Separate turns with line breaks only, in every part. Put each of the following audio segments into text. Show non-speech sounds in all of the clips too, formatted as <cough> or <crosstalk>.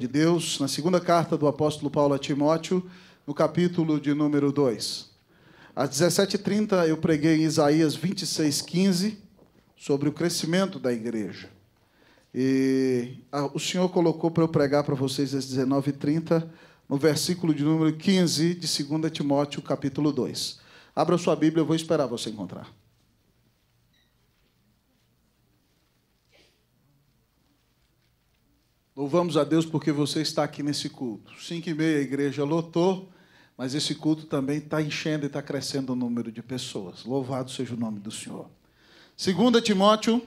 de Deus, na segunda carta do apóstolo Paulo a Timóteo, no capítulo de número 2. Às 17h30 eu preguei em Isaías 26,15 sobre o crescimento da igreja. E o Senhor colocou para eu pregar para vocês às 19h30, no versículo de número 15 de 2 Timóteo, capítulo 2. Abra sua Bíblia, eu vou esperar você encontrar. Louvamos a Deus porque você está aqui nesse culto. Cinco e meia a igreja lotou, mas esse culto também está enchendo e está crescendo o número de pessoas. Louvado seja o nome do Senhor. 2 Timóteo,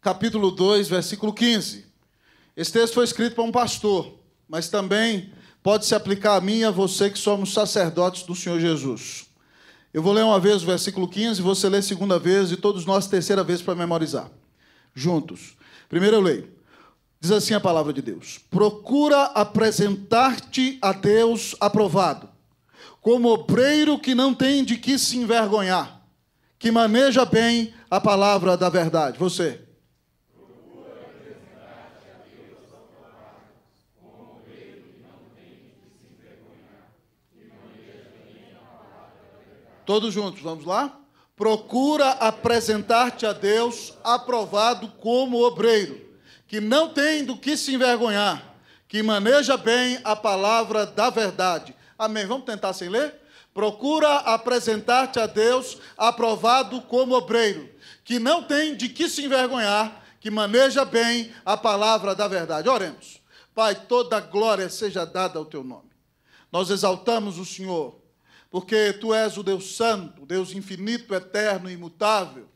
capítulo 2, versículo 15. Esse texto foi escrito para um pastor, mas também pode se aplicar a mim e a você que somos sacerdotes do Senhor Jesus. Eu vou ler uma vez o versículo 15, você lê segunda vez e todos nós terceira vez para memorizar. Juntos. Primeiro eu leio. Diz assim a palavra de Deus: Procura apresentar-te a Deus aprovado, como obreiro que não tem de que se envergonhar, que maneja bem a palavra da verdade. Você. Todos juntos, vamos lá? Procura apresentar-te a Deus aprovado como obreiro que não tem do que se envergonhar, que maneja bem a palavra da verdade. Amém. Vamos tentar sem ler? Procura apresentar-te a Deus aprovado como obreiro, que não tem de que se envergonhar, que maneja bem a palavra da verdade. Oremos. Pai, toda glória seja dada ao teu nome. Nós exaltamos o Senhor, porque tu és o Deus santo, Deus infinito, eterno e imutável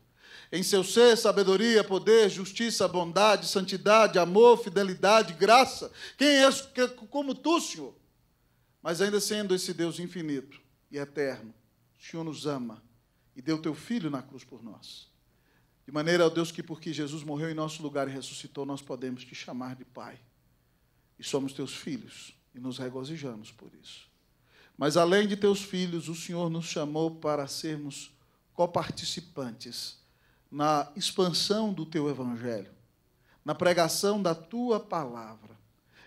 em seu ser, sabedoria, poder, justiça, bondade, santidade, amor, fidelidade, graça. Quem é como tu, Senhor? Mas ainda sendo esse Deus infinito e eterno, o Senhor nos ama e deu teu filho na cruz por nós. De maneira, ó Deus, que porque Jesus morreu em nosso lugar e ressuscitou, nós podemos te chamar de Pai. E somos teus filhos e nos regozijamos por isso. Mas além de teus filhos, o Senhor nos chamou para sermos coparticipantes na expansão do teu evangelho, na pregação da tua palavra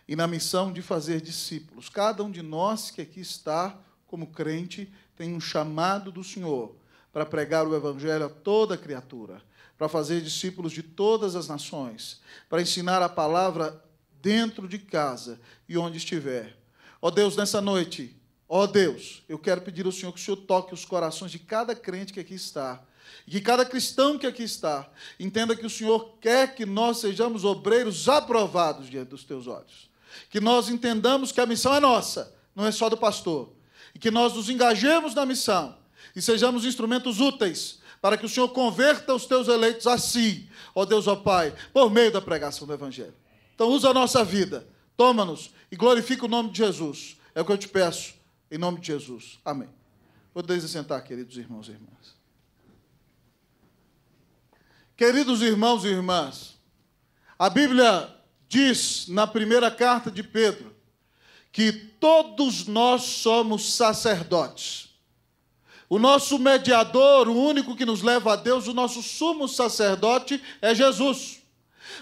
e na missão de fazer discípulos. Cada um de nós que aqui está como crente tem um chamado do Senhor para pregar o evangelho a toda criatura, para fazer discípulos de todas as nações, para ensinar a palavra dentro de casa e onde estiver. Ó oh Deus, nessa noite, ó oh Deus, eu quero pedir ao Senhor que o Senhor toque os corações de cada crente que aqui está e que cada cristão que aqui está entenda que o Senhor quer que nós sejamos obreiros aprovados diante dos teus olhos. Que nós entendamos que a missão é nossa, não é só do pastor. E que nós nos engajemos na missão e sejamos instrumentos úteis para que o Senhor converta os teus eleitos a si, ó Deus, ó Pai, por meio da pregação do Evangelho. Então, usa a nossa vida, toma-nos e glorifica o nome de Jesus. É o que eu te peço, em nome de Jesus. Amém. Vou sentar, queridos irmãos e irmãs. Queridos irmãos e irmãs, a Bíblia diz na primeira carta de Pedro que todos nós somos sacerdotes. O nosso mediador, o único que nos leva a Deus, o nosso sumo sacerdote é Jesus.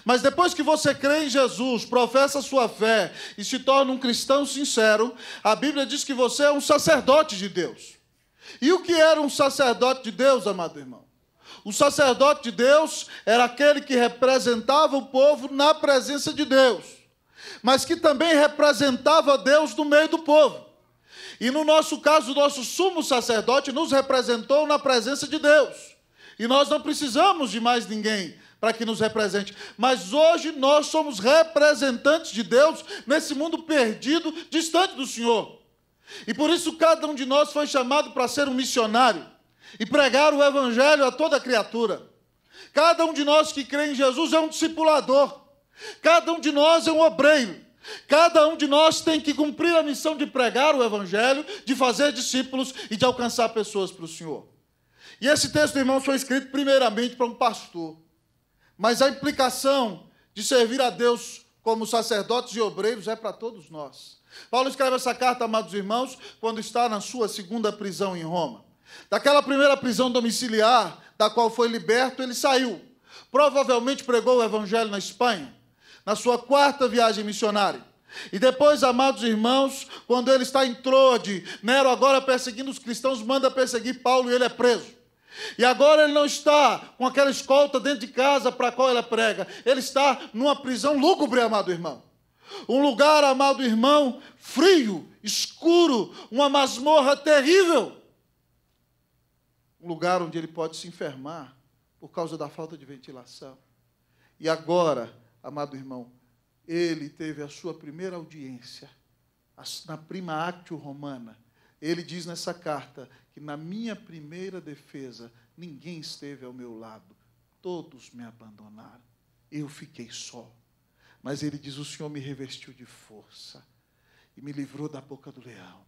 Mas depois que você crê em Jesus, professa sua fé e se torna um cristão sincero, a Bíblia diz que você é um sacerdote de Deus. E o que era um sacerdote de Deus, amado irmão? O sacerdote de Deus era aquele que representava o povo na presença de Deus, mas que também representava Deus no meio do povo. E no nosso caso, o nosso sumo sacerdote nos representou na presença de Deus. E nós não precisamos de mais ninguém para que nos represente. Mas hoje nós somos representantes de Deus nesse mundo perdido, distante do Senhor. E por isso cada um de nós foi chamado para ser um missionário e pregar o Evangelho a toda criatura. Cada um de nós que crê em Jesus é um discipulador, cada um de nós é um obreiro, cada um de nós tem que cumprir a missão de pregar o Evangelho, de fazer discípulos e de alcançar pessoas para o Senhor. E esse texto, irmãos, foi escrito primeiramente para um pastor, mas a implicação de servir a Deus como sacerdotes e obreiros é para todos nós. Paulo escreve essa carta, amados irmãos, quando está na sua segunda prisão em Roma. Daquela primeira prisão domiciliar, da qual foi liberto, ele saiu. Provavelmente pregou o evangelho na Espanha, na sua quarta viagem missionária. E depois, amados irmãos, quando ele está em Troade, Nero agora perseguindo os cristãos, manda perseguir Paulo e ele é preso. E agora ele não está com aquela escolta dentro de casa para a qual ela prega. Ele está numa prisão lúgubre, amado irmão. Um lugar, amado irmão, frio, escuro, uma masmorra terrível um lugar onde ele pode se enfermar por causa da falta de ventilação. E agora, amado irmão, ele teve a sua primeira audiência na prima actio romana. Ele diz nessa carta que na minha primeira defesa ninguém esteve ao meu lado, todos me abandonaram, eu fiquei só. Mas ele diz: O Senhor me revestiu de força e me livrou da boca do leão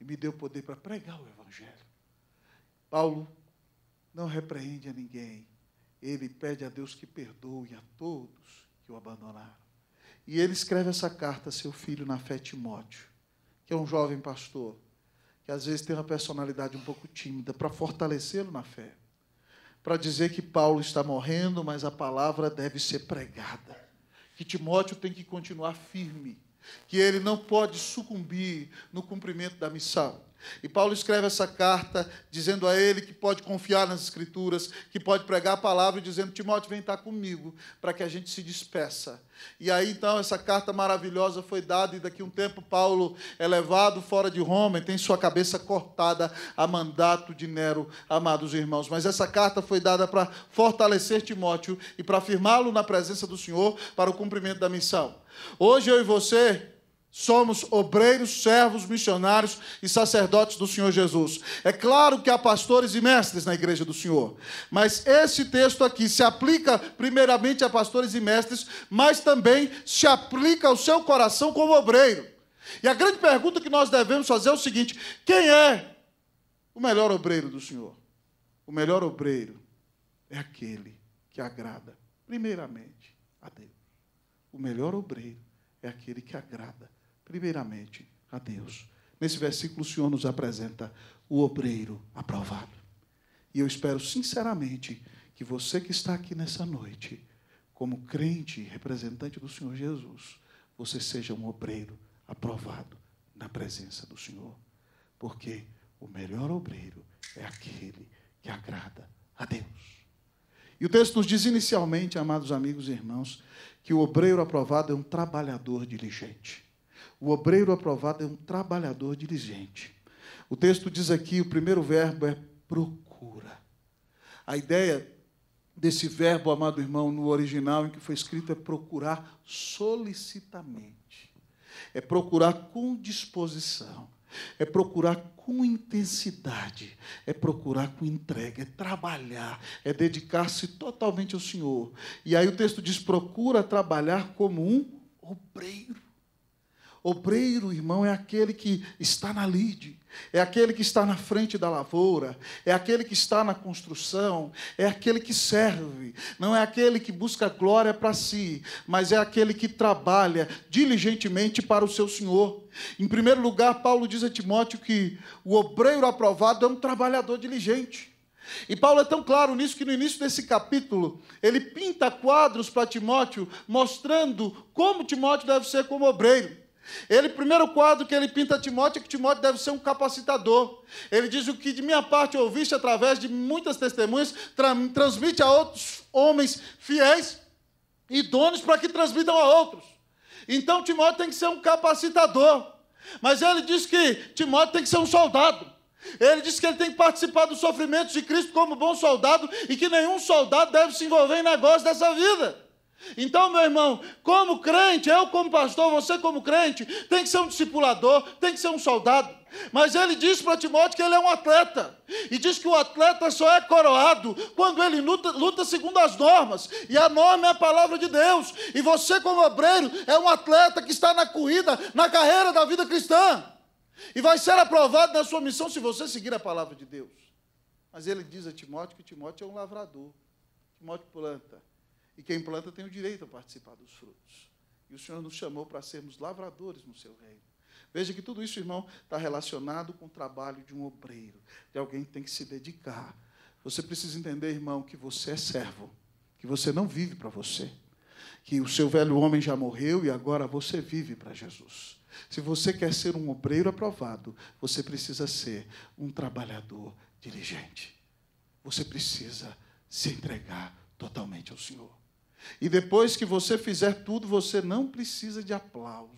e me deu poder para pregar o evangelho. Paulo não repreende a ninguém. Ele pede a Deus que perdoe a todos que o abandonaram. E ele escreve essa carta a seu filho na fé Timóteo, que é um jovem pastor, que às vezes tem uma personalidade um pouco tímida, para fortalecê-lo na fé. Para dizer que Paulo está morrendo, mas a palavra deve ser pregada. Que Timóteo tem que continuar firme, que ele não pode sucumbir no cumprimento da missão e Paulo escreve essa carta dizendo a ele que pode confiar nas Escrituras, que pode pregar a palavra, dizendo: Timóteo, vem estar comigo, para que a gente se despeça. E aí então essa carta maravilhosa foi dada, e daqui a um tempo Paulo é levado fora de Roma e tem sua cabeça cortada a mandato de Nero, amados irmãos. Mas essa carta foi dada para fortalecer Timóteo e para afirmá-lo na presença do Senhor para o cumprimento da missão. Hoje eu e você Somos obreiros, servos, missionários e sacerdotes do Senhor Jesus. É claro que há pastores e mestres na igreja do Senhor, mas esse texto aqui se aplica primeiramente a pastores e mestres, mas também se aplica ao seu coração como obreiro. E a grande pergunta que nós devemos fazer é o seguinte: quem é o melhor obreiro do Senhor? O melhor obreiro é aquele que agrada primeiramente a Deus. O melhor obreiro é aquele que agrada primeiramente a Deus. Nesse versículo, o Senhor nos apresenta o obreiro aprovado. E eu espero sinceramente que você que está aqui nessa noite, como crente representante do Senhor Jesus, você seja um obreiro aprovado na presença do Senhor. Porque o melhor obreiro é aquele que agrada a Deus. E o texto nos diz inicialmente, amados amigos e irmãos, que o obreiro aprovado é um trabalhador diligente. O obreiro aprovado é um trabalhador diligente. O texto diz aqui, o primeiro verbo é procura. A ideia desse verbo, amado irmão, no original em que foi escrito é procurar solicitamente. É procurar com disposição. É procurar com intensidade, é procurar com entrega, é trabalhar, é dedicar-se totalmente ao Senhor. E aí o texto diz: procura trabalhar como um obreiro. Obreiro, irmão, é aquele que está na lide, é aquele que está na frente da lavoura, é aquele que está na construção, é aquele que serve, não é aquele que busca glória para si, mas é aquele que trabalha diligentemente para o seu Senhor. Em primeiro lugar, Paulo diz a Timóteo que o obreiro aprovado é um trabalhador diligente. E Paulo é tão claro nisso que no início desse capítulo, ele pinta quadros para Timóteo mostrando como Timóteo deve ser como obreiro. Ele, primeiro quadro que ele pinta a Timóteo é que Timóteo deve ser um capacitador. Ele diz: O que de minha parte ouviste através de muitas testemunhas, tra transmite a outros homens fiéis e donos para que transmitam a outros. Então, Timóteo tem que ser um capacitador. Mas ele diz que Timóteo tem que ser um soldado. Ele diz que ele tem que participar dos sofrimentos de Cristo como bom soldado e que nenhum soldado deve se envolver em negócios dessa vida. Então, meu irmão, como crente, eu como pastor, você como crente, tem que ser um discipulador, tem que ser um soldado. Mas ele diz para Timóteo que ele é um atleta. E diz que o atleta só é coroado quando ele luta, luta, segundo as normas. E a norma é a palavra de Deus. E você, como obreiro, é um atleta que está na corrida, na carreira da vida cristã. E vai ser aprovado na sua missão se você seguir a palavra de Deus. Mas ele diz a Timóteo que Timóteo é um lavrador. Timóteo planta, e quem planta tem o direito a participar dos frutos. E o Senhor nos chamou para sermos lavradores no seu reino. Veja que tudo isso, irmão, está relacionado com o trabalho de um obreiro, de alguém que tem que se dedicar. Você precisa entender, irmão, que você é servo, que você não vive para você, que o seu velho homem já morreu e agora você vive para Jesus. Se você quer ser um obreiro aprovado, você precisa ser um trabalhador diligente. Você precisa se entregar totalmente ao Senhor. E depois que você fizer tudo, você não precisa de aplauso,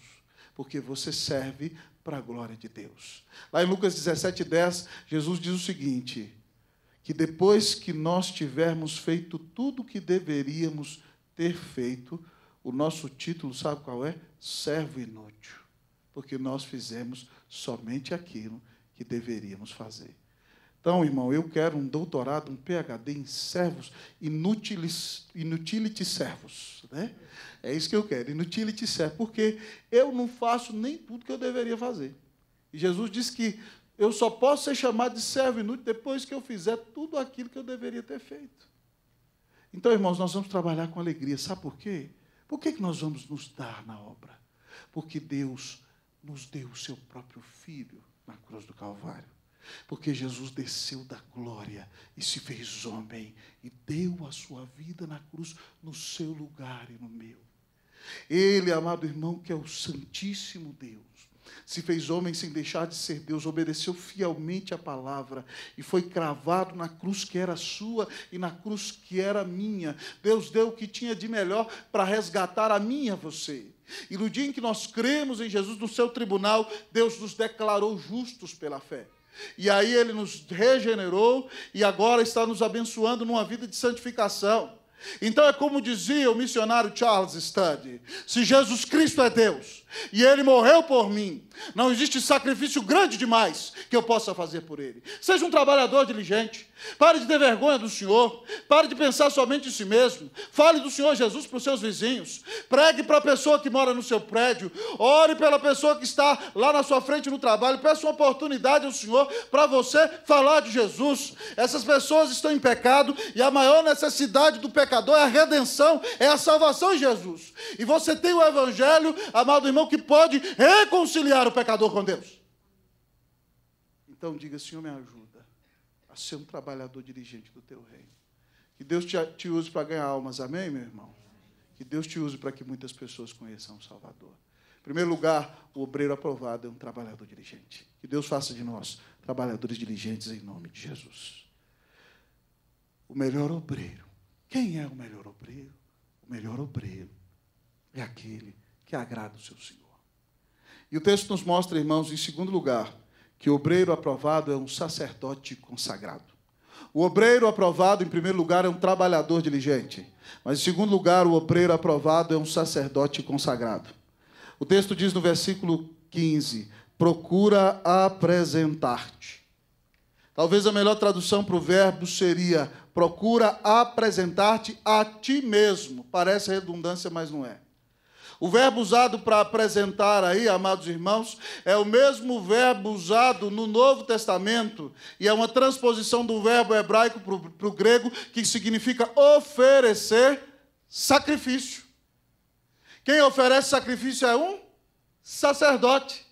porque você serve para a glória de Deus. Lá em Lucas 17:10, Jesus diz o seguinte: que depois que nós tivermos feito tudo o que deveríamos ter feito, o nosso título, sabe qual é? Servo inútil, porque nós fizemos somente aquilo que deveríamos fazer. Então, irmão, eu quero um doutorado, um PhD em servos, inutilis, inutility servos. Né? É isso que eu quero, inutility servos, porque eu não faço nem tudo que eu deveria fazer. E Jesus disse que eu só posso ser chamado de servo inútil depois que eu fizer tudo aquilo que eu deveria ter feito. Então, irmãos, nós vamos trabalhar com alegria. Sabe por quê? Por que, que nós vamos nos dar na obra? Porque Deus nos deu o seu próprio filho na cruz do Calvário. Porque Jesus desceu da glória e se fez homem e deu a sua vida na cruz no seu lugar e no meu. Ele, amado irmão, que é o Santíssimo Deus, se fez homem sem deixar de ser Deus, obedeceu fielmente a palavra e foi cravado na cruz que era sua e na cruz que era minha. Deus deu o que tinha de melhor para resgatar a minha você. E no dia em que nós cremos em Jesus no seu tribunal, Deus nos declarou justos pela fé. E aí ele nos regenerou e agora está nos abençoando numa vida de santificação. Então é como dizia o missionário Charles Studd: se Jesus Cristo é Deus, e ele morreu por mim. Não existe sacrifício grande demais que eu possa fazer por ele. Seja um trabalhador diligente. Pare de ter vergonha do Senhor. Pare de pensar somente em si mesmo. Fale do Senhor Jesus para os seus vizinhos. Pregue para a pessoa que mora no seu prédio. Ore pela pessoa que está lá na sua frente no trabalho. Peça uma oportunidade ao Senhor para você falar de Jesus. Essas pessoas estão em pecado e a maior necessidade do pecador é a redenção, é a salvação em Jesus. E você tem o Evangelho, amado irmão perdão que pode reconciliar o pecador com Deus. Então diga, Senhor, me ajuda a ser um trabalhador dirigente do teu reino. Que Deus te, te use para ganhar almas, amém, meu irmão? Que Deus te use para que muitas pessoas conheçam o Salvador. Em primeiro lugar, o obreiro aprovado é um trabalhador diligente. Que Deus faça de nós trabalhadores diligentes em nome de Jesus. O melhor obreiro. Quem é o melhor obreiro? O melhor obreiro é aquele que agrada o seu Senhor. E o texto nos mostra, irmãos, em segundo lugar, que o obreiro aprovado é um sacerdote consagrado. O obreiro aprovado, em primeiro lugar, é um trabalhador diligente. Mas, em segundo lugar, o obreiro aprovado é um sacerdote consagrado. O texto diz no versículo 15: procura apresentar-te. Talvez a melhor tradução para o verbo seria: procura apresentar-te a ti mesmo. Parece redundância, mas não é. O verbo usado para apresentar aí, amados irmãos, é o mesmo verbo usado no Novo Testamento e é uma transposição do verbo hebraico para o grego que significa oferecer sacrifício. Quem oferece sacrifício é um sacerdote.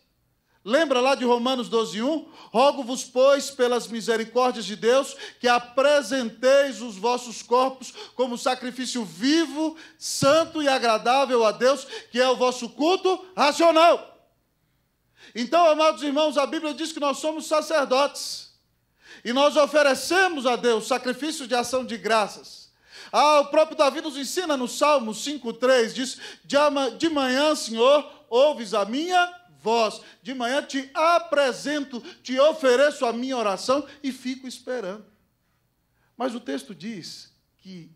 Lembra lá de Romanos 12, 1? Rogo-vos, pois, pelas misericórdias de Deus, que apresenteis os vossos corpos como sacrifício vivo, santo e agradável a Deus, que é o vosso culto racional. Então, amados irmãos, a Bíblia diz que nós somos sacerdotes. E nós oferecemos a Deus sacrifícios de ação de graças. Ah, o próprio Davi nos ensina no Salmo 5,3, diz: De manhã, Senhor, ouves a minha voz. De manhã te apresento, te ofereço a minha oração e fico esperando. Mas o texto diz que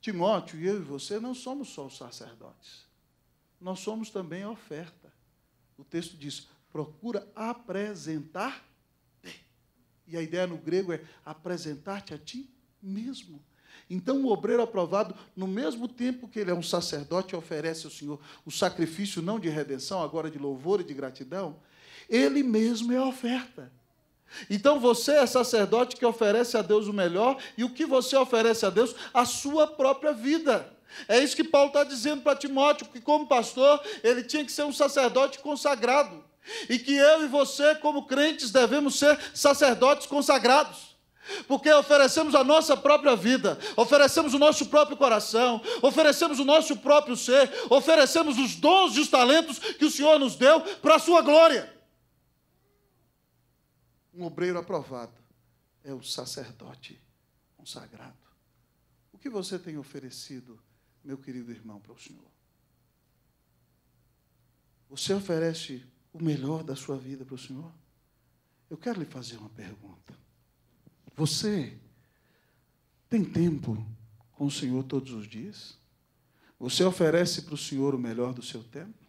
Timóteo e eu e você não somos só os sacerdotes. Nós somos também a oferta. O texto diz: procura apresentar-te. E a ideia no grego é apresentar-te a ti mesmo. Então, o obreiro aprovado, no mesmo tempo que ele é um sacerdote, oferece ao Senhor o sacrifício não de redenção, agora de louvor e de gratidão, ele mesmo é a oferta. Então você é sacerdote que oferece a Deus o melhor, e o que você oferece a Deus? A sua própria vida. É isso que Paulo está dizendo para Timóteo, que como pastor, ele tinha que ser um sacerdote consagrado. E que eu e você, como crentes, devemos ser sacerdotes consagrados. Porque oferecemos a nossa própria vida, oferecemos o nosso próprio coração, oferecemos o nosso próprio ser, oferecemos os dons e os talentos que o Senhor nos deu para a sua glória. Um obreiro aprovado é o sacerdote consagrado. O que você tem oferecido, meu querido irmão, para o Senhor? Você oferece o melhor da sua vida para o Senhor? Eu quero lhe fazer uma pergunta. Você tem tempo com o Senhor todos os dias? Você oferece para o Senhor o melhor do seu tempo?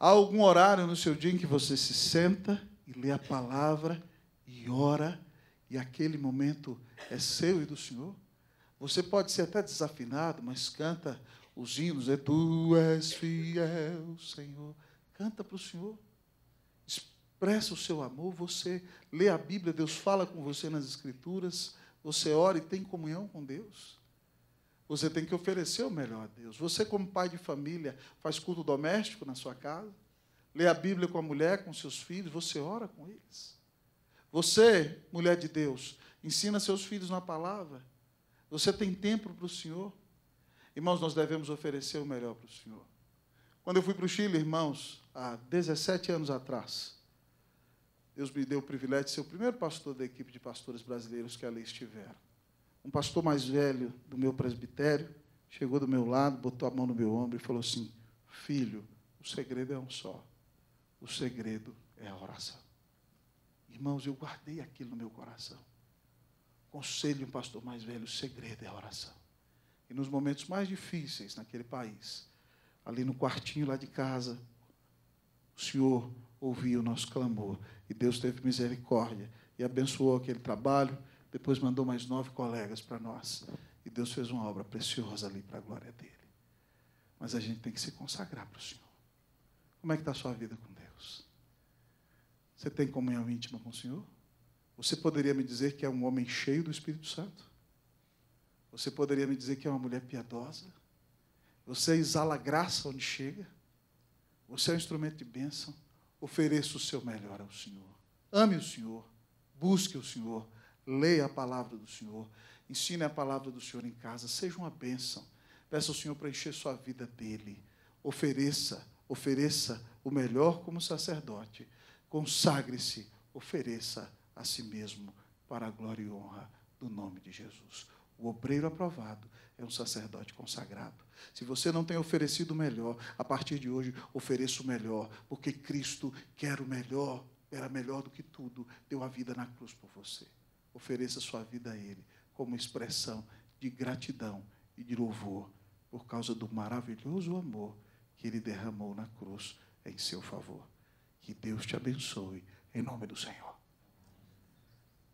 Há algum horário no seu dia em que você se senta e lê a palavra e ora, e aquele momento é seu e do Senhor? Você pode ser até desafinado, mas canta os hinos, é Tu és fiel, Senhor. Canta para o Senhor. Presta o seu amor, você lê a Bíblia, Deus fala com você nas Escrituras, você ora e tem comunhão com Deus. Você tem que oferecer o melhor a Deus. Você, como pai de família, faz culto doméstico na sua casa, lê a Bíblia com a mulher, com seus filhos, você ora com eles. Você, mulher de Deus, ensina seus filhos na palavra. Você tem tempo para o Senhor. Irmãos, nós devemos oferecer o melhor para o Senhor. Quando eu fui para o Chile, irmãos, há 17 anos atrás, Deus me deu o privilégio de ser o primeiro pastor da equipe de pastores brasileiros que ali estiveram. Um pastor mais velho do meu presbitério chegou do meu lado, botou a mão no meu ombro e falou assim: Filho, o segredo é um só. O segredo é a oração. Irmãos, eu guardei aquilo no meu coração. Conselho um pastor mais velho: o segredo é a oração. E nos momentos mais difíceis naquele país, ali no quartinho lá de casa, o senhor ouviu o nosso clamor. E Deus teve misericórdia e abençoou aquele trabalho. Depois mandou mais nove colegas para nós. E Deus fez uma obra preciosa ali para a glória dele. Mas a gente tem que se consagrar para o Senhor. Como é que está a sua vida com Deus? Você tem comunhão íntima com o Senhor? Você poderia me dizer que é um homem cheio do Espírito Santo? Você poderia me dizer que é uma mulher piedosa? Você exala graça onde chega? Você é um instrumento de bênção? ofereça o seu melhor ao Senhor. Ame o Senhor, busque o Senhor, leia a palavra do Senhor, ensine a palavra do Senhor em casa, seja uma bênção. Peça ao Senhor para encher sua vida dele. Ofereça, ofereça o melhor como sacerdote. Consagre-se, ofereça a si mesmo para a glória e honra do nome de Jesus. O obreiro aprovado é um sacerdote consagrado. Se você não tem oferecido o melhor, a partir de hoje ofereça o melhor, porque Cristo quer o melhor, era melhor do que tudo, deu a vida na cruz por você. Ofereça sua vida a Ele como expressão de gratidão e de louvor por causa do maravilhoso amor que Ele derramou na cruz em seu favor. Que Deus te abençoe, em nome do Senhor.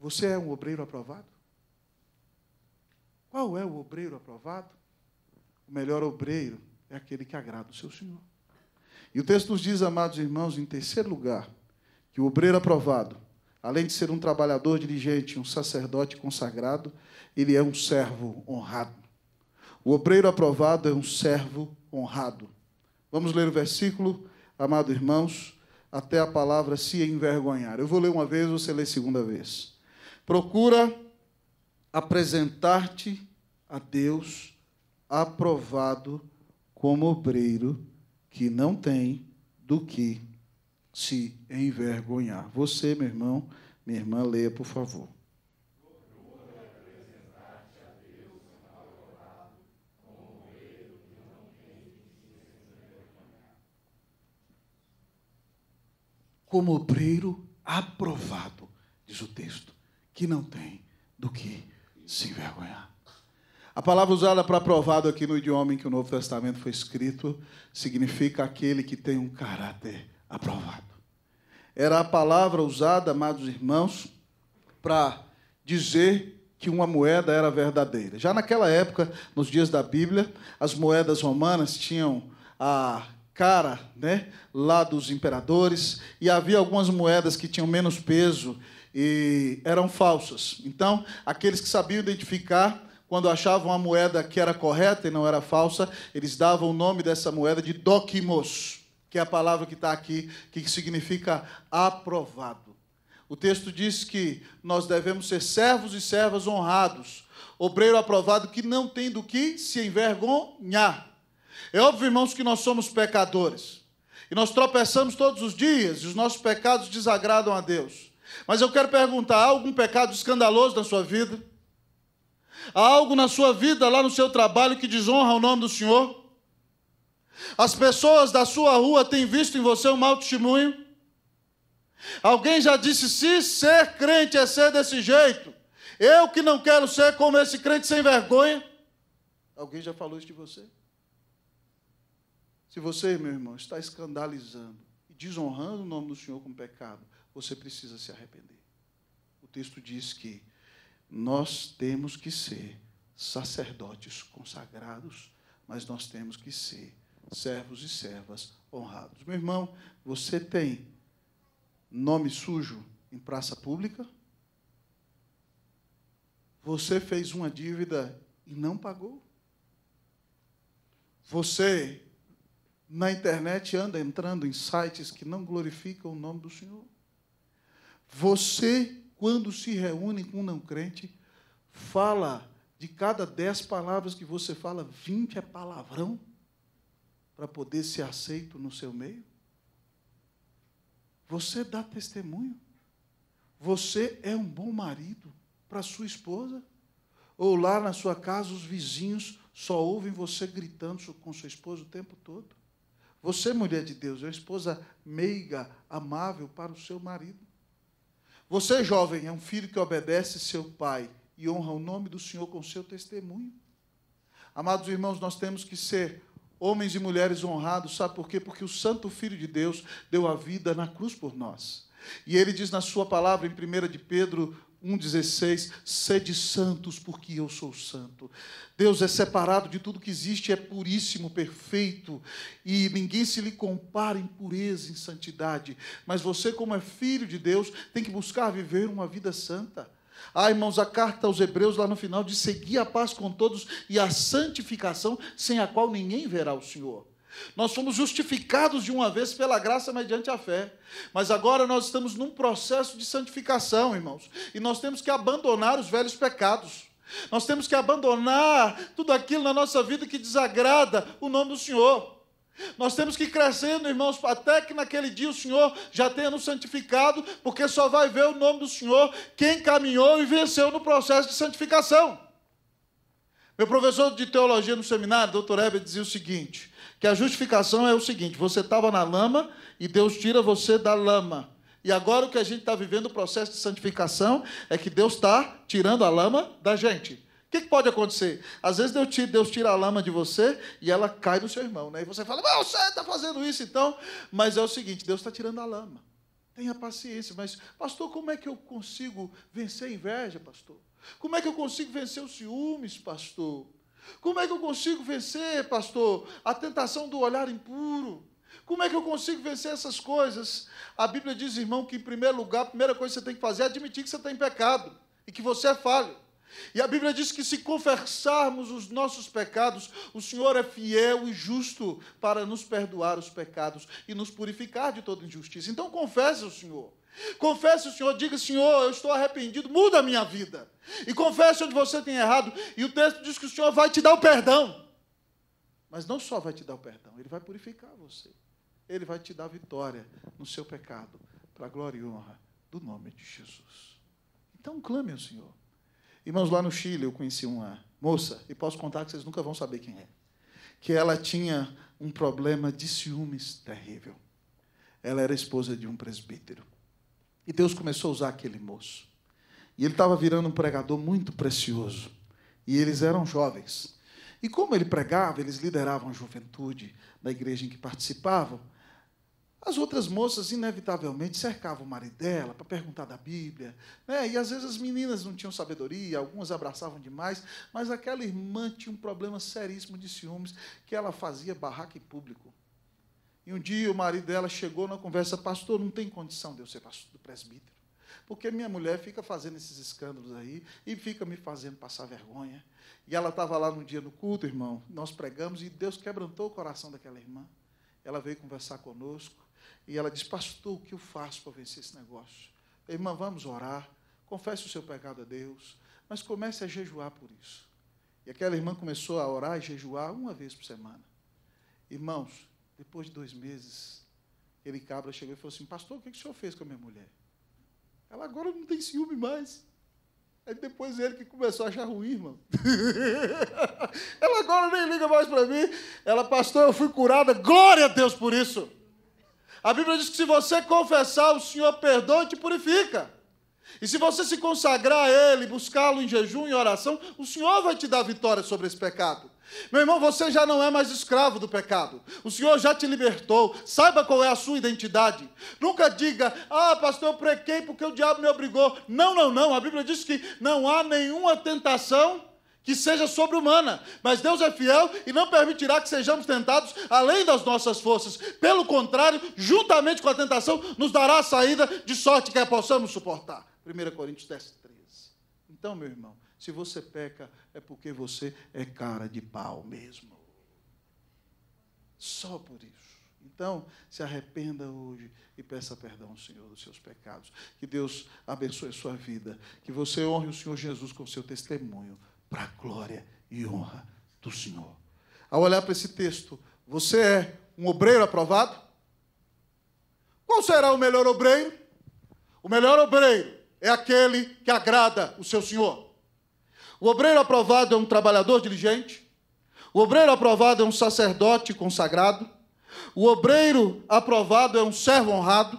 Você é um obreiro aprovado? Qual é o obreiro aprovado? O melhor obreiro é aquele que agrada o seu Senhor. E o texto nos diz, amados irmãos, em terceiro lugar, que o obreiro aprovado, além de ser um trabalhador diligente, um sacerdote consagrado, ele é um servo honrado. O obreiro aprovado é um servo honrado. Vamos ler o versículo, amados irmãos, até a palavra se envergonhar. Eu vou ler uma vez, você lê segunda vez. Procura apresentar-te a Deus aprovado como obreiro que não tem do que se envergonhar. Você, meu irmão, minha irmã, leia, por favor. Como obreiro aprovado, diz o texto, que não tem do que se envergonhar. A palavra usada para aprovado aqui no idioma em que o Novo Testamento foi escrito significa aquele que tem um caráter aprovado. Era a palavra usada, amados irmãos, para dizer que uma moeda era verdadeira. Já naquela época, nos dias da Bíblia, as moedas romanas tinham a cara, né, lá dos imperadores, e havia algumas moedas que tinham menos peso e eram falsas. Então, aqueles que sabiam identificar quando achavam a moeda que era correta e não era falsa, eles davam o nome dessa moeda de dokimos, que é a palavra que está aqui, que significa aprovado. O texto diz que nós devemos ser servos e servas honrados, obreiro aprovado que não tem do que se envergonhar. É óbvio, irmãos, que nós somos pecadores. E nós tropeçamos todos os dias, e os nossos pecados desagradam a Deus. Mas eu quero perguntar: há algum pecado escandaloso na sua vida? Há algo na sua vida, lá no seu trabalho, que desonra o nome do Senhor? As pessoas da sua rua têm visto em você um mau testemunho? Alguém já disse: se ser crente é ser desse jeito, eu que não quero ser como esse crente sem vergonha. Alguém já falou isso de você? Se você, meu irmão, está escandalizando e desonrando o nome do Senhor com pecado, você precisa se arrepender. O texto diz que nós temos que ser sacerdotes consagrados, mas nós temos que ser servos e servas honrados. Meu irmão, você tem nome sujo em praça pública? Você fez uma dívida e não pagou? Você na internet anda entrando em sites que não glorificam o nome do Senhor? Você, quando se reúne com um não crente, fala de cada dez palavras que você fala, vinte é palavrão para poder ser aceito no seu meio? Você dá testemunho? Você é um bom marido para sua esposa? Ou lá na sua casa os vizinhos só ouvem você gritando com sua esposa o tempo todo? Você, mulher de Deus, é uma esposa meiga, amável para o seu marido. Você, jovem, é um filho que obedece seu pai e honra o nome do Senhor com seu testemunho. Amados irmãos, nós temos que ser homens e mulheres honrados, sabe por quê? Porque o Santo Filho de Deus deu a vida na cruz por nós. E ele diz na sua palavra, em 1 de Pedro 1,16: Sede santos, porque eu sou santo. Deus é separado de tudo que existe, é puríssimo, perfeito, e ninguém se lhe compara em pureza, em santidade. Mas você, como é filho de Deus, tem que buscar viver uma vida santa. Ah, irmãos, a carta aos Hebreus, lá no final, diz: seguir a paz com todos e a santificação, sem a qual ninguém verá o Senhor. Nós somos justificados de uma vez pela graça mediante a fé. Mas agora nós estamos num processo de santificação, irmãos. E nós temos que abandonar os velhos pecados. Nós temos que abandonar tudo aquilo na nossa vida que desagrada o nome do Senhor. Nós temos que ir crescendo, irmãos, até que naquele dia o Senhor já tenha nos santificado, porque só vai ver o nome do Senhor quem caminhou e venceu no processo de santificação. Meu professor de teologia no seminário, doutor Heber, dizia o seguinte: que a justificação é o seguinte: você estava na lama e Deus tira você da lama. E agora o que a gente está vivendo, o processo de santificação, é que Deus está tirando a lama da gente. O que, que pode acontecer? Às vezes Deus tira, Deus tira, a lama de você e ela cai no seu irmão. Né? E você fala, mas você está fazendo isso então. Mas é o seguinte: Deus está tirando a lama. Tenha paciência. Mas, pastor, como é que eu consigo vencer a inveja, pastor? Como é que eu consigo vencer os ciúmes, pastor? Como é que eu consigo vencer, pastor, a tentação do olhar impuro? Como é que eu consigo vencer essas coisas? A Bíblia diz, irmão, que em primeiro lugar, a primeira coisa que você tem que fazer é admitir que você está em pecado e que você é falho. E a Bíblia diz que se confessarmos os nossos pecados, o Senhor é fiel e justo para nos perdoar os pecados e nos purificar de toda injustiça. Então confesse o Senhor. Confesse o Senhor, diga, Senhor, eu estou arrependido, muda a minha vida. E confesse onde você tem errado. E o texto diz que o Senhor vai te dar o perdão. Mas não só vai te dar o perdão, Ele vai purificar você. Ele vai te dar vitória no seu pecado, para a glória e honra do nome de Jesus. Então clame ao Senhor. Irmãos, lá no Chile eu conheci uma moça, e posso contar que vocês nunca vão saber quem é, que ela tinha um problema de ciúmes terrível. Ela era esposa de um presbítero. E Deus começou a usar aquele moço. E ele estava virando um pregador muito precioso. E eles eram jovens. E como ele pregava, eles lideravam a juventude da igreja em que participavam. As outras moças, inevitavelmente, cercavam o marido dela para perguntar da Bíblia. Né? E às vezes as meninas não tinham sabedoria, algumas abraçavam demais, mas aquela irmã tinha um problema seríssimo de ciúmes, que ela fazia barraca em público. E um dia o marido dela chegou na conversa, pastor, não tem condição de eu ser pastor do presbítero. Porque minha mulher fica fazendo esses escândalos aí e fica me fazendo passar vergonha. E ela estava lá no dia no culto, irmão. Nós pregamos e Deus quebrantou o coração daquela irmã. Ela veio conversar conosco e ela disse: Pastor, o que eu faço para vencer esse negócio? Irmã, vamos orar. Confesse o seu pecado a Deus, mas comece a jejuar por isso. E aquela irmã começou a orar e jejuar uma vez por semana. Irmãos, depois de dois meses, ele cabra chegou e falou assim: Pastor, o que, que o senhor fez com a minha mulher? Ela agora não tem ciúme mais. Aí é depois ele que começou a achar ruim, irmão. <laughs> ela agora nem liga mais para mim. Ela, pastor, eu fui curada. Glória a Deus por isso. A Bíblia diz que se você confessar, o Senhor perdoa e te purifica. E se você se consagrar a Ele, buscá-lo em jejum e oração, o Senhor vai te dar vitória sobre esse pecado. Meu irmão, você já não é mais escravo do pecado. O Senhor já te libertou. Saiba qual é a sua identidade. Nunca diga, ah, pastor, eu prequei porque o diabo me obrigou. Não, não, não. A Bíblia diz que não há nenhuma tentação que seja sobre-humana. Mas Deus é fiel e não permitirá que sejamos tentados além das nossas forças. Pelo contrário, juntamente com a tentação, nos dará a saída de sorte que a possamos suportar. 1 Coríntios 10, então, meu irmão, se você peca, é porque você é cara de pau mesmo. Só por isso. Então, se arrependa hoje e peça perdão ao Senhor dos seus pecados. Que Deus abençoe a sua vida. Que você honre o Senhor Jesus com seu testemunho para a glória e honra do Senhor. Ao olhar para esse texto, você é um obreiro aprovado? Qual será o melhor obreiro? O melhor obreiro é aquele que agrada o seu senhor. O obreiro aprovado é um trabalhador diligente. O obreiro aprovado é um sacerdote consagrado. O obreiro aprovado é um servo honrado.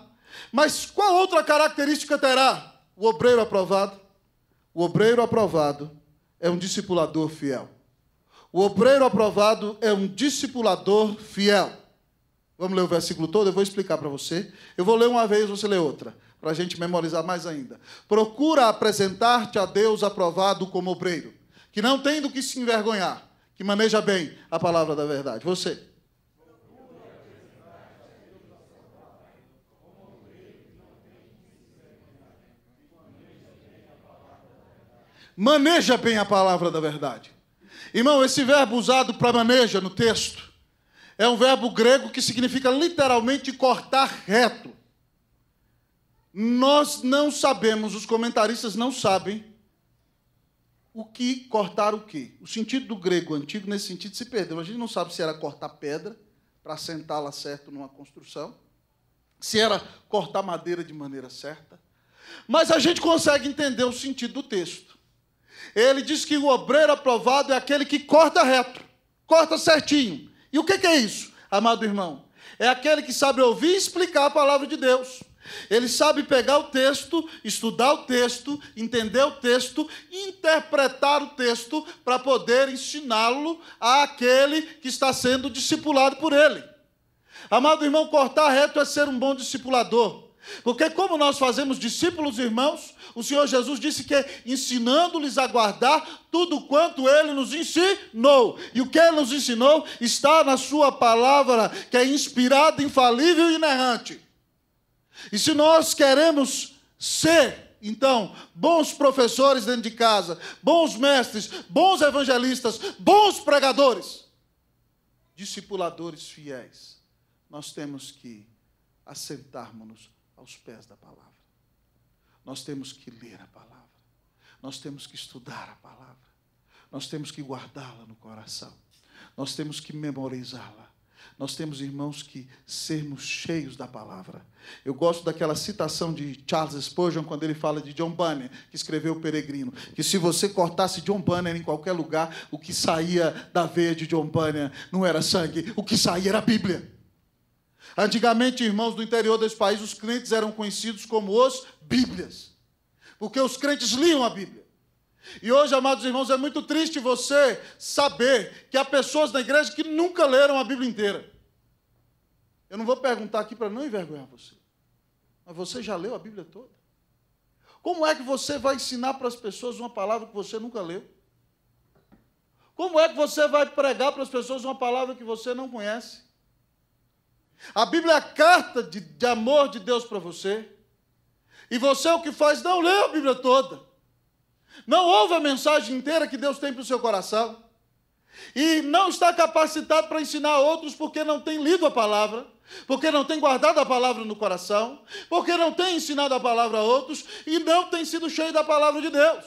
Mas qual outra característica terá o obreiro aprovado? O obreiro aprovado é um discipulador fiel. O obreiro aprovado é um discipulador fiel. Vamos ler o versículo todo? Eu vou explicar para você. Eu vou ler uma vez, você lê outra para a gente memorizar mais ainda. Procura apresentar-te a Deus aprovado como obreiro, que não tem do que se envergonhar, que maneja bem a palavra da verdade. Você. Maneja bem a palavra da verdade. Irmão, esse verbo usado para maneja no texto é um verbo grego que significa literalmente cortar reto nós não sabemos, os comentaristas não sabem o que cortar o quê. O sentido do grego antigo, nesse sentido, se perdeu. A gente não sabe se era cortar pedra para sentá-la certo numa construção, se era cortar madeira de maneira certa. Mas a gente consegue entender o sentido do texto. Ele diz que o obreiro aprovado é aquele que corta reto, corta certinho. E o que é isso, amado irmão? É aquele que sabe ouvir e explicar a palavra de Deus. Ele sabe pegar o texto, estudar o texto, entender o texto, interpretar o texto para poder ensiná-lo àquele que está sendo discipulado por ele. Amado irmão, cortar reto é ser um bom discipulador. Porque, como nós fazemos discípulos, irmãos, o Senhor Jesus disse que ensinando-lhes a guardar tudo quanto ele nos ensinou. E o que ele nos ensinou está na sua palavra, que é inspirada, infalível e inerrante. E se nós queremos ser então, bons professores dentro de casa, bons mestres, bons evangelistas, bons pregadores, discipuladores fiéis, nós temos que assentarmos-nos aos pés da palavra. Nós temos que ler a palavra. Nós temos que estudar a palavra. Nós temos que guardá-la no coração. Nós temos que memorizá-la. Nós temos, irmãos, que sermos cheios da palavra. Eu gosto daquela citação de Charles Spurgeon quando ele fala de John Bunyan, que escreveu O Peregrino, que se você cortasse John Bunyan em qualquer lugar, o que saía da veia de John Bunyan não era sangue, o que saía era a Bíblia. Antigamente, irmãos, do interior desse país, os crentes eram conhecidos como os Bíblias, porque os crentes liam a Bíblia. E hoje, amados irmãos, é muito triste você saber que há pessoas na igreja que nunca leram a Bíblia inteira. Eu não vou perguntar aqui para não envergonhar você, mas você já leu a Bíblia toda? Como é que você vai ensinar para as pessoas uma palavra que você nunca leu? Como é que você vai pregar para as pessoas uma palavra que você não conhece? A Bíblia é a carta de, de amor de Deus para você. E você é o que faz? Não lê a Bíblia toda não ouve a mensagem inteira que Deus tem para o seu coração, e não está capacitado para ensinar a outros porque não tem lido a palavra, porque não tem guardado a palavra no coração, porque não tem ensinado a palavra a outros e não tem sido cheio da palavra de Deus.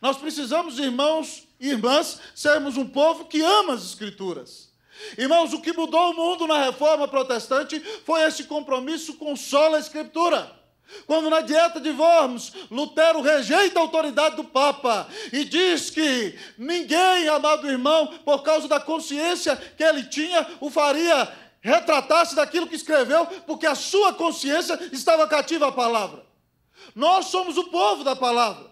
Nós precisamos, irmãos e irmãs, sermos um povo que ama as Escrituras. Irmãos, o que mudou o mundo na reforma protestante foi esse compromisso com só a Escritura. Quando na dieta de Worms, Lutero rejeita a autoridade do Papa e diz que ninguém, amado irmão, por causa da consciência que ele tinha, o faria retratar-se daquilo que escreveu, porque a sua consciência estava cativa à palavra. Nós somos o povo da palavra.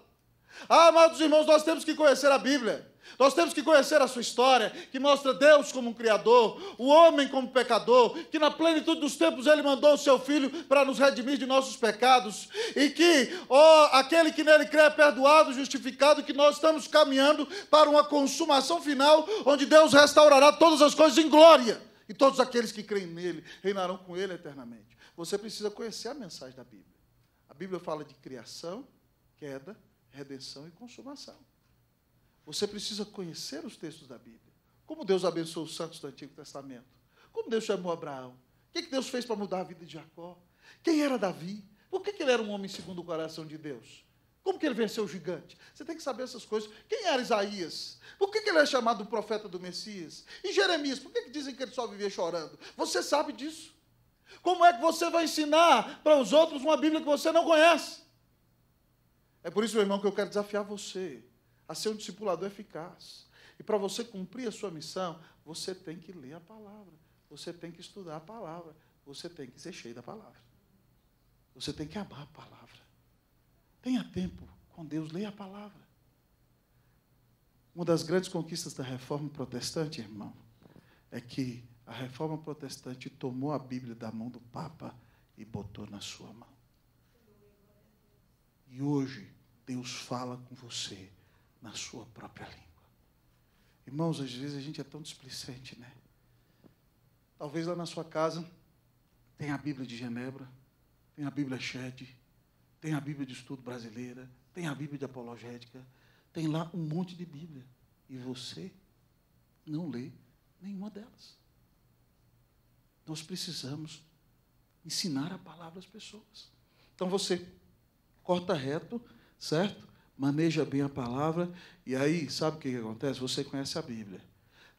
Ah, amados irmãos, nós temos que conhecer a Bíblia. Nós temos que conhecer a sua história, que mostra Deus como um criador, o homem como pecador, que na plenitude dos tempos ele mandou o seu filho para nos redimir de nossos pecados, e que, ó, oh, aquele que nele crê é perdoado, justificado, que nós estamos caminhando para uma consumação final, onde Deus restaurará todas as coisas em glória, e todos aqueles que creem nele reinarão com ele eternamente. Você precisa conhecer a mensagem da Bíblia. A Bíblia fala de criação, queda, redenção e consumação. Você precisa conhecer os textos da Bíblia. Como Deus abençoou os santos do Antigo Testamento. Como Deus chamou Abraão. O que Deus fez para mudar a vida de Jacó. Quem era Davi? Por que ele era um homem segundo o coração de Deus? Como que ele venceu o gigante? Você tem que saber essas coisas. Quem era Isaías? Por que, que ele é chamado o profeta do Messias? E Jeremias, por que, que dizem que ele só vivia chorando? Você sabe disso. Como é que você vai ensinar para os outros uma Bíblia que você não conhece? É por isso, meu irmão, que eu quero desafiar você a ser um discipulador eficaz. E para você cumprir a sua missão, você tem que ler a palavra, você tem que estudar a palavra, você tem que ser cheio da palavra. Você tem que amar a palavra. Tenha tempo com Deus, leia a palavra. Uma das grandes conquistas da reforma protestante, irmão, é que a reforma protestante tomou a Bíblia da mão do Papa e botou na sua mão. E hoje, Deus fala com você na sua própria língua. Irmãos, às vezes a gente é tão displicente, né? Talvez lá na sua casa tem a Bíblia de Genebra, tem a Bíblia Shed, tem a Bíblia de Estudo Brasileira, tem a Bíblia de Apologética, tem lá um monte de Bíblia. E você não lê nenhuma delas. Nós precisamos ensinar a palavra às pessoas. Então você corta reto, certo? maneja bem a palavra, e aí, sabe o que acontece? Você conhece a Bíblia.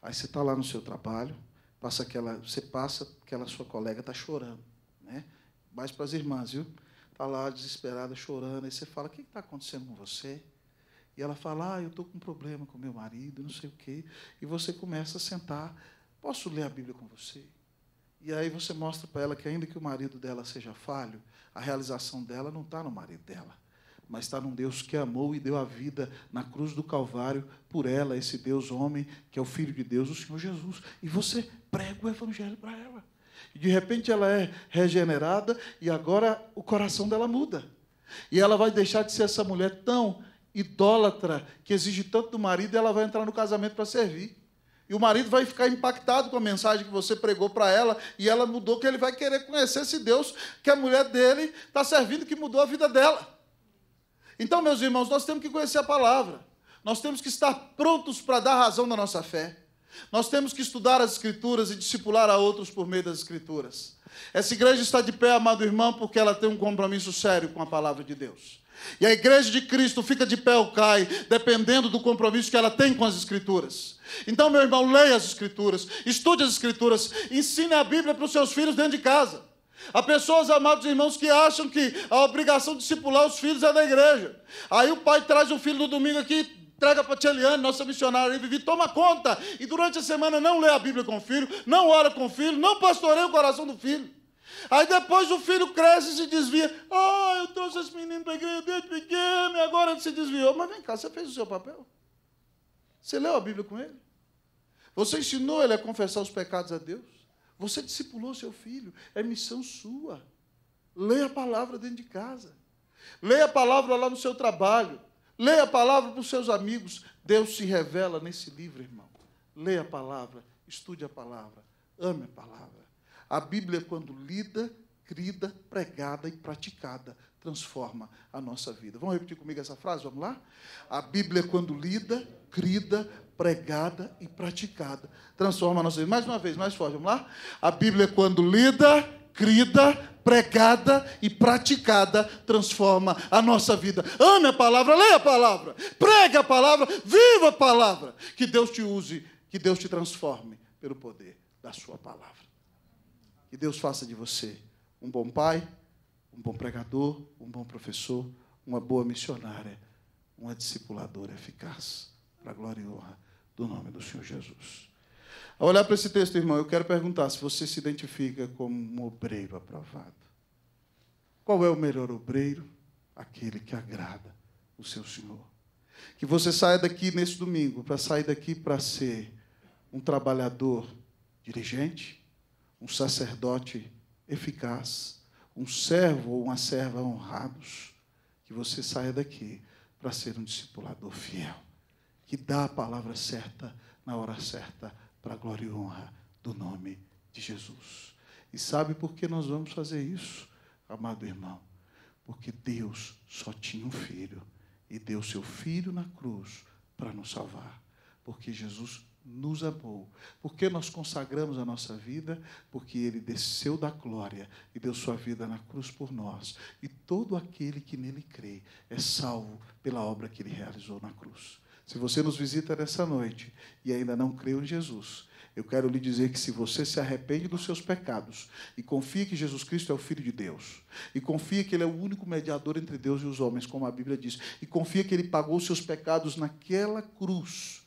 Aí você está lá no seu trabalho, passa aquela, você passa, aquela sua colega está chorando. Né? Mais para as irmãs, viu? Está lá desesperada, chorando, aí você fala, o que está acontecendo com você? E ela fala, ah, eu estou com um problema com meu marido, não sei o quê. E você começa a sentar, posso ler a Bíblia com você? E aí você mostra para ela que, ainda que o marido dela seja falho, a realização dela não está no marido dela mas está num Deus que amou e deu a vida na cruz do Calvário por ela, esse Deus homem, que é o Filho de Deus, o Senhor Jesus. E você prega o Evangelho para ela. E de repente ela é regenerada e agora o coração dela muda. E ela vai deixar de ser essa mulher tão idólatra que exige tanto do marido, e ela vai entrar no casamento para servir. E o marido vai ficar impactado com a mensagem que você pregou para ela, e ela mudou, que ele vai querer conhecer esse Deus que a mulher dele está servindo, que mudou a vida dela. Então, meus irmãos, nós temos que conhecer a palavra. Nós temos que estar prontos para dar razão da nossa fé. Nós temos que estudar as Escrituras e discipular a outros por meio das Escrituras. Essa igreja está de pé, amado irmão, porque ela tem um compromisso sério com a palavra de Deus. E a igreja de Cristo fica de pé ou cai, dependendo do compromisso que ela tem com as Escrituras. Então, meu irmão, leia as Escrituras, estude as Escrituras, ensine a Bíblia para os seus filhos dentro de casa. Há pessoas, amados irmãos, que acham que a obrigação de discipular os filhos é da igreja. Aí o pai traz o filho no domingo aqui, entrega para a Liane, nossa missionária, e Vivi, toma conta. E durante a semana não lê a Bíblia com o filho, não ora com o filho, não pastoreia o coração do filho. Aí depois o filho cresce e se desvia. Ah, oh, eu trouxe esse menino para a igreja desde pequeno e agora ele se desviou. Mas vem cá, você fez o seu papel? Você leu a Bíblia com ele? Você ensinou ele a confessar os pecados a Deus? Você discipulou seu filho, é missão sua. Leia a palavra dentro de casa. Leia a palavra lá no seu trabalho. Leia a palavra para os seus amigos. Deus se revela nesse livro, irmão. Leia a palavra, estude a palavra, ame a palavra. A Bíblia, é quando lida, crida, pregada e praticada, transforma a nossa vida. Vamos repetir comigo essa frase? Vamos lá? A Bíblia, quando lida, crida, pregada e praticada, transforma a nossa vida. Mais uma vez, mais forte, vamos lá? A Bíblia, quando lida, crida, pregada e praticada, transforma a nossa vida. Ame a palavra, leia a palavra, prega a palavra, viva a palavra. Que Deus te use, que Deus te transforme pelo poder da Sua palavra. Que Deus faça de você um bom pai um bom pregador, um bom professor, uma boa missionária, uma discipuladora eficaz, para a glória e honra do nome do Senhor Jesus. Ao olhar para esse texto, irmão, eu quero perguntar se você se identifica como um obreiro aprovado. Qual é o melhor obreiro? Aquele que agrada o seu Senhor. Que você saia daqui nesse domingo, para sair daqui para ser um trabalhador dirigente, um sacerdote eficaz, um servo ou uma serva honrados, que você saia daqui para ser um discipulador fiel, que dá a palavra certa na hora certa para a glória e honra do nome de Jesus. E sabe por que nós vamos fazer isso, amado irmão? Porque Deus só tinha um filho e deu seu filho na cruz para nos salvar. Porque Jesus nos amou. Porque nós consagramos a nossa vida? Porque ele desceu da glória e deu sua vida na cruz por nós. E todo aquele que nele crê é salvo pela obra que ele realizou na cruz. Se você nos visita nessa noite e ainda não creu em Jesus, eu quero lhe dizer que se você se arrepende dos seus pecados e confia que Jesus Cristo é o Filho de Deus, e confia que Ele é o único mediador entre Deus e os homens, como a Bíblia diz, e confia que Ele pagou os seus pecados naquela cruz,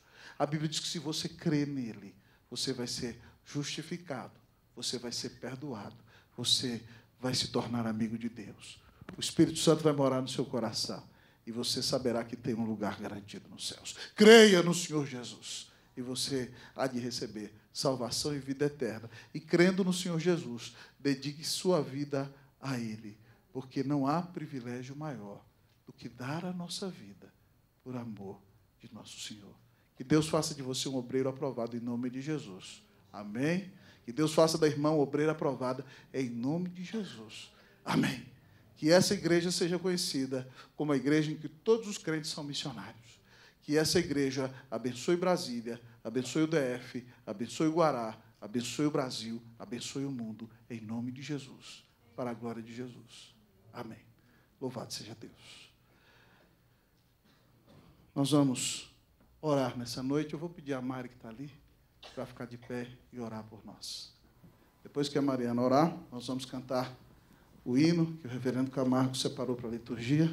a Bíblia diz que se você crê nele, você vai ser justificado, você vai ser perdoado, você vai se tornar amigo de Deus. O Espírito Santo vai morar no seu coração e você saberá que tem um lugar garantido nos céus. Creia no Senhor Jesus e você há de receber salvação e vida eterna. E crendo no Senhor Jesus, dedique sua vida a Ele, porque não há privilégio maior do que dar a nossa vida por amor de nosso Senhor que Deus faça de você um obreiro aprovado em nome de Jesus. Amém? Que Deus faça da irmã obreira aprovada em nome de Jesus. Amém. Que essa igreja seja conhecida como a igreja em que todos os crentes são missionários. Que essa igreja abençoe Brasília, abençoe o DF, abençoe o Guará, abençoe o Brasil, abençoe o mundo, em nome de Jesus, para a glória de Jesus. Amém. Louvado seja Deus. Nós vamos orar nessa noite, eu vou pedir a Mari que está ali para ficar de pé e orar por nós. Depois que a Mariana orar, nós vamos cantar o hino que o reverendo Camargo separou para a liturgia.